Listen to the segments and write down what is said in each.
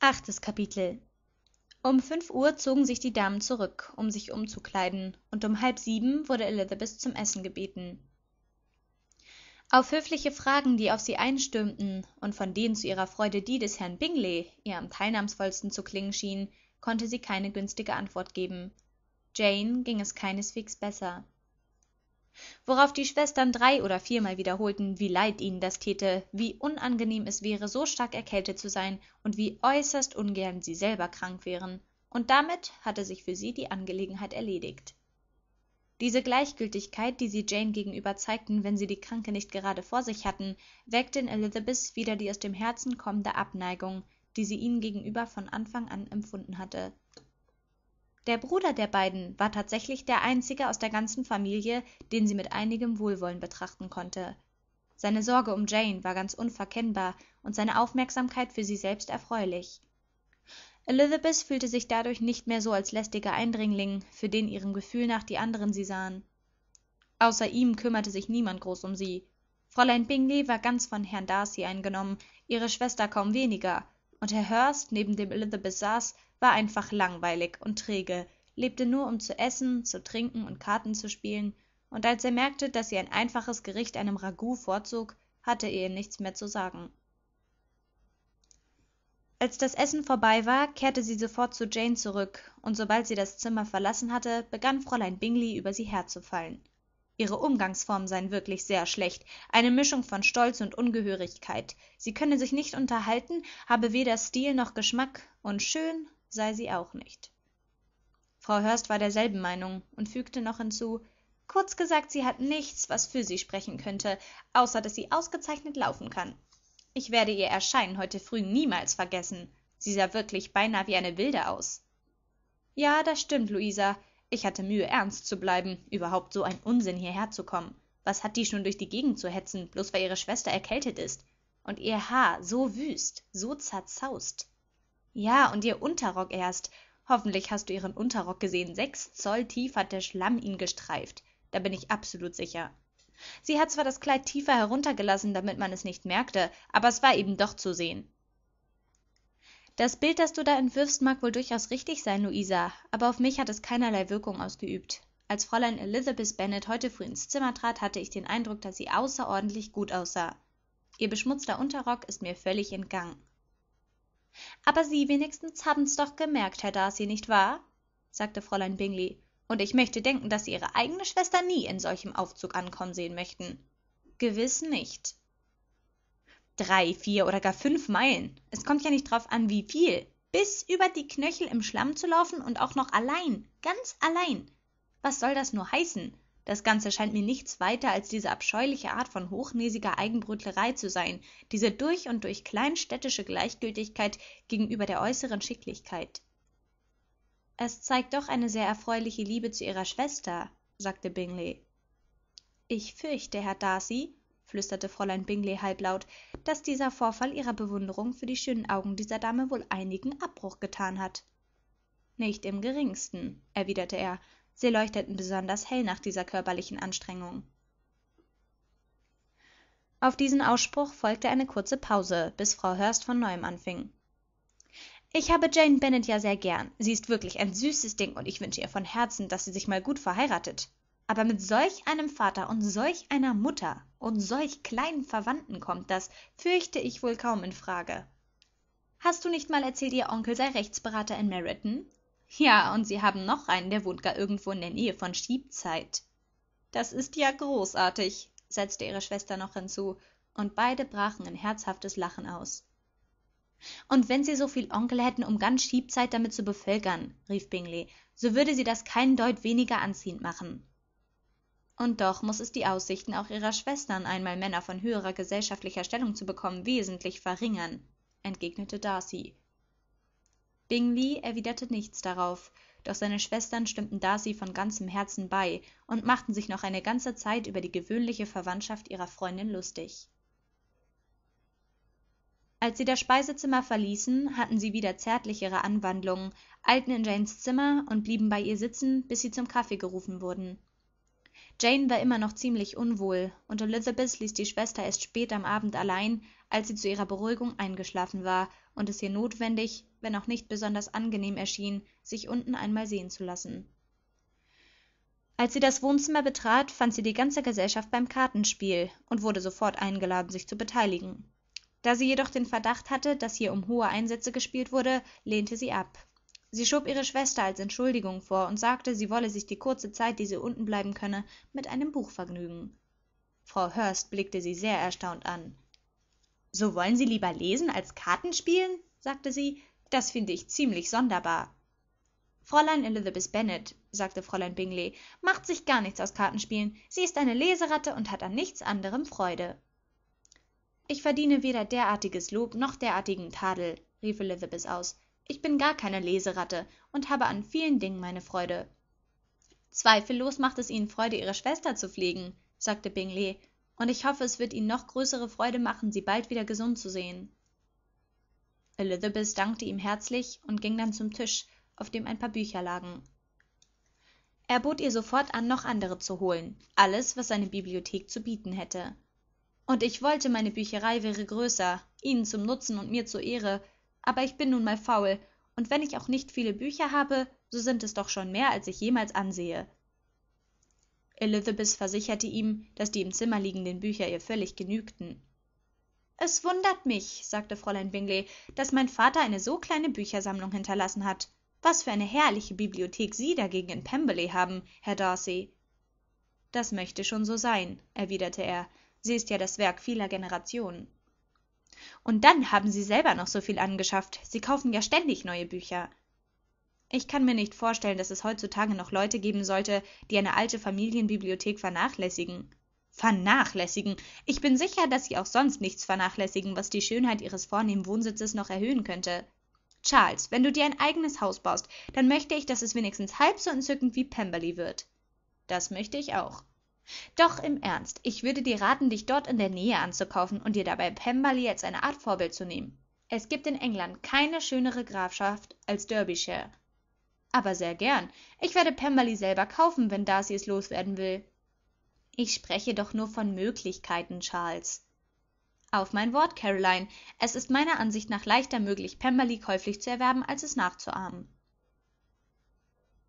achtes kapitel um fünf uhr zogen sich die damen zurück um sich umzukleiden und um halb sieben wurde elizabeth zum essen gebeten auf höfliche fragen die auf sie einstürmten und von denen zu ihrer freude die des herrn bingley ihr am teilnahmsvollsten zu klingen schien konnte sie keine günstige antwort geben jane ging es keineswegs besser worauf die schwestern drei oder viermal wiederholten wie leid ihnen das täte wie unangenehm es wäre so stark erkältet zu sein und wie äußerst ungern sie selber krank wären und damit hatte sich für sie die angelegenheit erledigt diese gleichgültigkeit die sie jane gegenüber zeigten wenn sie die kranke nicht gerade vor sich hatten weckte in elizabeth wieder die aus dem herzen kommende abneigung die sie ihnen gegenüber von anfang an empfunden hatte der bruder der beiden war tatsächlich der einzige aus der ganzen familie den sie mit einigem wohlwollen betrachten konnte seine sorge um jane war ganz unverkennbar und seine aufmerksamkeit für sie selbst erfreulich elizabeth fühlte sich dadurch nicht mehr so als lästiger eindringling für den ihrem gefühl nach die anderen sie sahen außer ihm kümmerte sich niemand groß um sie fräulein bingley war ganz von herrn darcy eingenommen ihre schwester kaum weniger und herr hurst neben dem elizabeth saß war einfach langweilig und träge lebte nur um zu essen zu trinken und karten zu spielen und als er merkte daß sie ein einfaches gericht einem ragout vorzog hatte er ihr nichts mehr zu sagen als das essen vorbei war kehrte sie sofort zu jane zurück und sobald sie das zimmer verlassen hatte begann fräulein bingley über sie herzufallen ihre umgangsformen seien wirklich sehr schlecht eine mischung von stolz und ungehörigkeit sie könne sich nicht unterhalten habe weder stil noch geschmack und schön sei sie auch nicht frau hörst war derselben meinung und fügte noch hinzu kurz gesagt sie hat nichts was für sie sprechen könnte außer daß sie ausgezeichnet laufen kann ich werde ihr erscheinen heute früh niemals vergessen sie sah wirklich beinahe wie eine wilde aus ja das stimmt luisa ich hatte mühe ernst zu bleiben überhaupt so ein unsinn hierherzukommen was hat die schon durch die gegend zu hetzen bloß weil ihre schwester erkältet ist und ihr haar so wüst so zerzaust ja und ihr unterrock erst hoffentlich hast du ihren unterrock gesehen sechs zoll tief hat der schlamm ihn gestreift da bin ich absolut sicher sie hat zwar das kleid tiefer heruntergelassen damit man es nicht merkte aber es war eben doch zu sehen das Bild, das du da entwirfst, mag wohl durchaus richtig sein, Luisa, aber auf mich hat es keinerlei Wirkung ausgeübt. Als Fräulein Elizabeth Bennet heute früh ins Zimmer trat, hatte ich den Eindruck, dass sie außerordentlich gut aussah. Ihr beschmutzter Unterrock ist mir völlig entgangen. Aber Sie wenigstens haben's doch gemerkt, Herr Darcy, nicht wahr? sagte Fräulein Bingley, und ich möchte denken, dass Sie Ihre eigene Schwester nie in solchem Aufzug ankommen sehen möchten. Gewiss nicht, drei, vier oder gar fünf Meilen. Es kommt ja nicht drauf an, wie viel. Bis über die Knöchel im Schlamm zu laufen und auch noch allein, ganz allein. Was soll das nur heißen? Das Ganze scheint mir nichts weiter als diese abscheuliche Art von hochnäsiger Eigenbrötlerei zu sein, diese durch und durch kleinstädtische Gleichgültigkeit gegenüber der äußeren Schicklichkeit. Es zeigt doch eine sehr erfreuliche Liebe zu ihrer Schwester, sagte Bingley. Ich fürchte, Herr Darcy, flüsterte Fräulein Bingley halblaut, daß dieser vorfall ihrer bewunderung für die schönen augen dieser dame wohl einigen abbruch getan hat nicht im geringsten erwiderte er sie leuchteten besonders hell nach dieser körperlichen anstrengung auf diesen ausspruch folgte eine kurze pause bis frau hurst von neuem anfing ich habe jane bennet ja sehr gern sie ist wirklich ein süßes ding und ich wünsche ihr von herzen daß sie sich mal gut verheiratet aber mit solch einem vater und solch einer mutter und solch kleinen Verwandten kommt das, fürchte ich wohl kaum in Frage. Hast du nicht mal erzählt, ihr Onkel sei Rechtsberater in Meryton? Ja, und sie haben noch einen, der wohnt gar irgendwo in der Nähe von Schiebzeit. Das ist ja großartig, setzte ihre Schwester noch hinzu, und beide brachen in herzhaftes Lachen aus. Und wenn sie so viel Onkel hätten, um ganz Schiebzeit damit zu bevölkern, rief Bingley, so würde sie das keinen Deut weniger anziehend machen. Und doch muss es die Aussichten auch ihrer Schwestern, einmal Männer von höherer gesellschaftlicher Stellung zu bekommen, wesentlich verringern, entgegnete Darcy. Bingley erwiderte nichts darauf, doch seine Schwestern stimmten Darcy von ganzem Herzen bei und machten sich noch eine ganze Zeit über die gewöhnliche Verwandtschaft ihrer Freundin lustig. Als sie das Speisezimmer verließen, hatten sie wieder zärtlichere Anwandlungen, eilten in Janes Zimmer und blieben bei ihr sitzen, bis sie zum Kaffee gerufen wurden jane war immer noch ziemlich unwohl und elizabeth ließ die schwester erst spät am abend allein als sie zu ihrer beruhigung eingeschlafen war und es ihr notwendig wenn auch nicht besonders angenehm erschien sich unten einmal sehen zu lassen als sie das wohnzimmer betrat fand sie die ganze gesellschaft beim kartenspiel und wurde sofort eingeladen sich zu beteiligen da sie jedoch den verdacht hatte daß hier um hohe einsätze gespielt wurde lehnte sie ab sie schob ihre schwester als entschuldigung vor und sagte sie wolle sich die kurze zeit die sie unten bleiben könne mit einem buch vergnügen frau hurst blickte sie sehr erstaunt an so wollen sie lieber lesen als karten spielen sagte sie das finde ich ziemlich sonderbar fräulein elizabeth bennet sagte fräulein bingley macht sich gar nichts aus kartenspielen sie ist eine leseratte und hat an nichts anderem freude ich verdiene weder derartiges lob noch derartigen tadel rief elizabeth aus ich bin gar keine leseratte und habe an vielen dingen meine freude zweifellos macht es ihnen freude ihre schwester zu pflegen sagte bingley und ich hoffe es wird ihnen noch größere freude machen sie bald wieder gesund zu sehen elizabeth dankte ihm herzlich und ging dann zum tisch auf dem ein paar bücher lagen er bot ihr sofort an noch andere zu holen alles was seine bibliothek zu bieten hätte und ich wollte meine bücherei wäre größer ihnen zum nutzen und mir zur ehre aber ich bin nun mal faul und wenn ich auch nicht viele bücher habe so sind es doch schon mehr als ich jemals ansehe elizabeth versicherte ihm daß die im zimmer liegenden bücher ihr völlig genügten es wundert mich sagte fräulein bingley daß mein vater eine so kleine büchersammlung hinterlassen hat was für eine herrliche bibliothek sie dagegen in pemberley haben herr darcy das möchte schon so sein erwiderte er sie ist ja das werk vieler generationen und dann haben sie selber noch so viel angeschafft sie kaufen ja ständig neue bücher ich kann mir nicht vorstellen dass es heutzutage noch leute geben sollte die eine alte familienbibliothek vernachlässigen vernachlässigen ich bin sicher dass sie auch sonst nichts vernachlässigen was die schönheit ihres vornehmen wohnsitzes noch erhöhen könnte charles wenn du dir ein eigenes haus baust dann möchte ich dass es wenigstens halb so entzückend wie pemberley wird das möchte ich auch doch im ernst ich würde dir raten dich dort in der nähe anzukaufen und dir dabei pemberley als eine art vorbild zu nehmen es gibt in england keine schönere grafschaft als derbyshire aber sehr gern ich werde pemberley selber kaufen wenn darcy es loswerden will ich spreche doch nur von möglichkeiten charles auf mein wort caroline es ist meiner ansicht nach leichter möglich pemberley käuflich zu erwerben als es nachzuahmen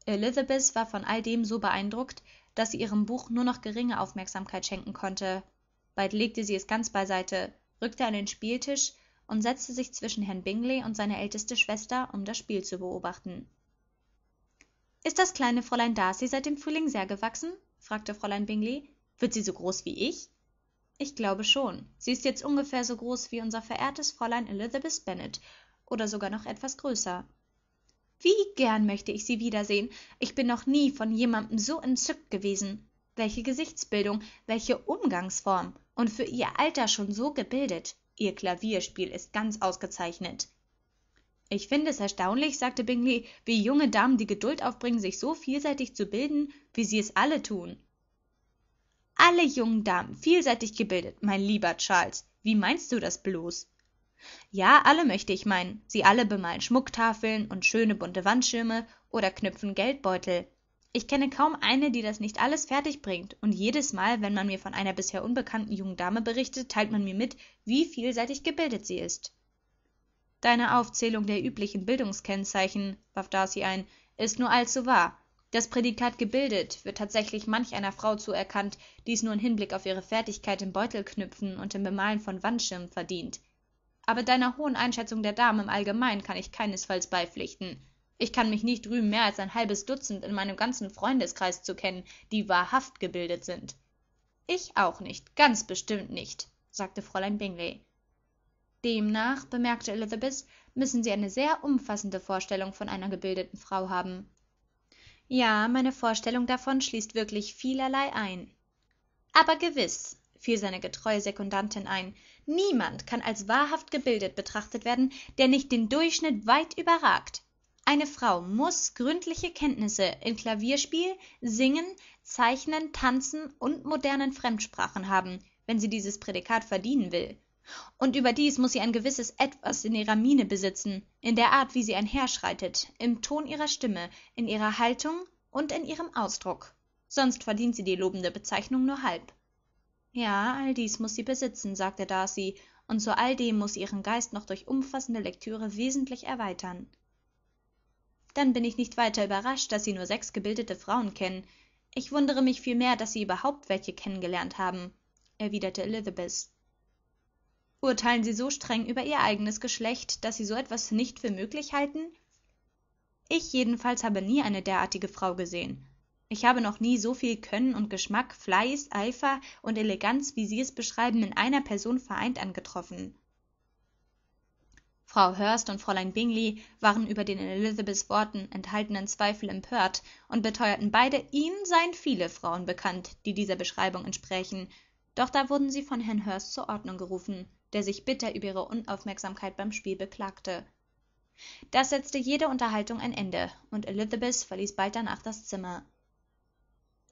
elizabeth war von all dem so beeindruckt daß sie ihrem buch nur noch geringe aufmerksamkeit schenken konnte bald legte sie es ganz beiseite rückte an den spieltisch und setzte sich zwischen herrn bingley und seine älteste schwester um das spiel zu beobachten ist das kleine fräulein darcy seit dem frühling sehr gewachsen fragte fräulein bingley wird sie so groß wie ich ich glaube schon sie ist jetzt ungefähr so groß wie unser verehrtes fräulein elizabeth bennet oder sogar noch etwas größer wie gern möchte ich sie wiedersehen ich bin noch nie von jemandem so entzückt gewesen welche gesichtsbildung welche umgangsform und für ihr alter schon so gebildet ihr klavierspiel ist ganz ausgezeichnet ich finde es erstaunlich sagte bingley wie junge damen die geduld aufbringen sich so vielseitig zu bilden wie sie es alle tun alle jungen damen vielseitig gebildet mein lieber charles wie meinst du das bloß ja alle möchte ich meinen sie alle bemalen schmucktafeln und schöne bunte wandschirme oder knüpfen geldbeutel ich kenne kaum eine die das nicht alles fertig bringt und jedesmal wenn man mir von einer bisher unbekannten jungen dame berichtet teilt man mir mit wie vielseitig gebildet sie ist deine aufzählung der üblichen bildungskennzeichen warf darcy ein ist nur allzu wahr das prädikat gebildet wird tatsächlich manch einer frau zuerkannt die es nur im hinblick auf ihre fertigkeit im beutelknüpfen und im bemalen von wandschirmen verdient aber deiner hohen einschätzung der damen im allgemeinen kann ich keinesfalls beipflichten ich kann mich nicht rühmen mehr als ein halbes dutzend in meinem ganzen freundeskreis zu kennen die wahrhaft gebildet sind ich auch nicht ganz bestimmt nicht sagte fräulein bingley demnach bemerkte elizabeth müssen sie eine sehr umfassende vorstellung von einer gebildeten frau haben ja meine vorstellung davon schließt wirklich vielerlei ein aber gewiß fiel seine getreue sekundantin ein niemand kann als wahrhaft gebildet betrachtet werden der nicht den durchschnitt weit überragt eine frau muss gründliche kenntnisse in klavierspiel singen zeichnen tanzen und modernen fremdsprachen haben wenn sie dieses prädikat verdienen will und überdies muss sie ein gewisses etwas in ihrer miene besitzen in der art wie sie einherschreitet im ton ihrer stimme in ihrer haltung und in ihrem ausdruck sonst verdient sie die lobende bezeichnung nur halb ja all dies muß sie besitzen sagte darcy und zu all dem muß sie ihren geist noch durch umfassende lektüre wesentlich erweitern dann bin ich nicht weiter überrascht daß sie nur sechs gebildete frauen kennen ich wundere mich vielmehr daß sie überhaupt welche kennengelernt haben erwiderte elizabeth urteilen sie so streng über ihr eigenes geschlecht daß sie so etwas nicht für möglich halten ich jedenfalls habe nie eine derartige frau gesehen ich habe noch nie so viel Können und Geschmack, Fleiß, Eifer und Eleganz, wie Sie es beschreiben, in einer Person vereint angetroffen. Frau Hurst und Fräulein Bingley waren über den in Elizabeths Worten enthaltenen Zweifel empört und beteuerten beide, ihnen seien viele Frauen bekannt, die dieser Beschreibung entsprächen. Doch da wurden sie von Herrn Hurst zur Ordnung gerufen, der sich bitter über ihre Unaufmerksamkeit beim Spiel beklagte. Das setzte jede Unterhaltung ein Ende, und Elizabeth verließ bald danach das Zimmer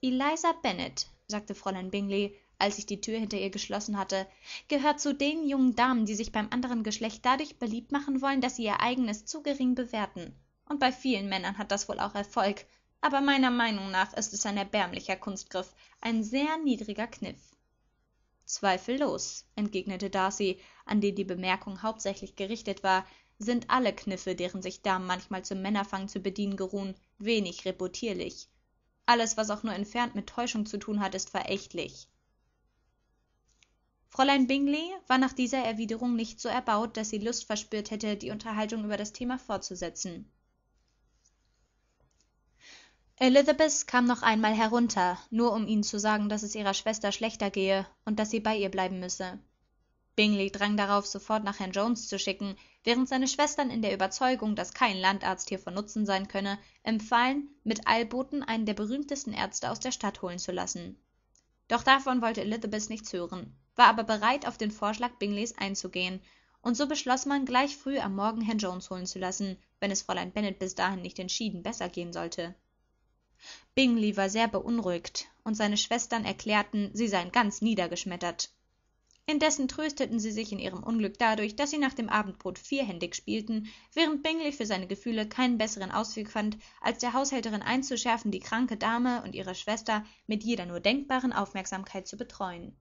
eliza bennet sagte fräulein bingley als ich die Tür hinter ihr geschlossen hatte gehört zu den jungen damen die sich beim anderen geschlecht dadurch beliebt machen wollen daß sie ihr eigenes zu gering bewerten und bei vielen männern hat das wohl auch erfolg aber meiner meinung nach ist es ein erbärmlicher kunstgriff ein sehr niedriger kniff zweifellos entgegnete darcy an den die bemerkung hauptsächlich gerichtet war sind alle kniffe deren sich damen manchmal zum männerfang zu bedienen geruhen wenig reputierlich alles was auch nur entfernt mit täuschung zu tun hat ist verächtlich fräulein bingley war nach dieser erwiderung nicht so erbaut daß sie lust verspürt hätte die unterhaltung über das thema fortzusetzen elizabeth kam noch einmal herunter nur um ihnen zu sagen daß es ihrer schwester schlechter gehe und daß sie bei ihr bleiben müsse bingley drang darauf sofort nach herrn jones zu schicken während seine schwestern in der überzeugung daß kein landarzt hier von nutzen sein könne empfahlen mit eilboten einen der berühmtesten ärzte aus der stadt holen zu lassen doch davon wollte elizabeth nichts hören war aber bereit auf den vorschlag bingleys einzugehen und so beschloß man gleich früh am morgen herrn jones holen zu lassen wenn es fräulein bennet bis dahin nicht entschieden besser gehen sollte bingley war sehr beunruhigt und seine schwestern erklärten sie seien ganz niedergeschmettert indessen trösteten sie sich in ihrem unglück dadurch daß sie nach dem abendbrot vierhändig spielten während bingley für seine gefühle keinen besseren ausweg fand als der haushälterin einzuschärfen die kranke dame und ihre schwester mit jeder nur denkbaren aufmerksamkeit zu betreuen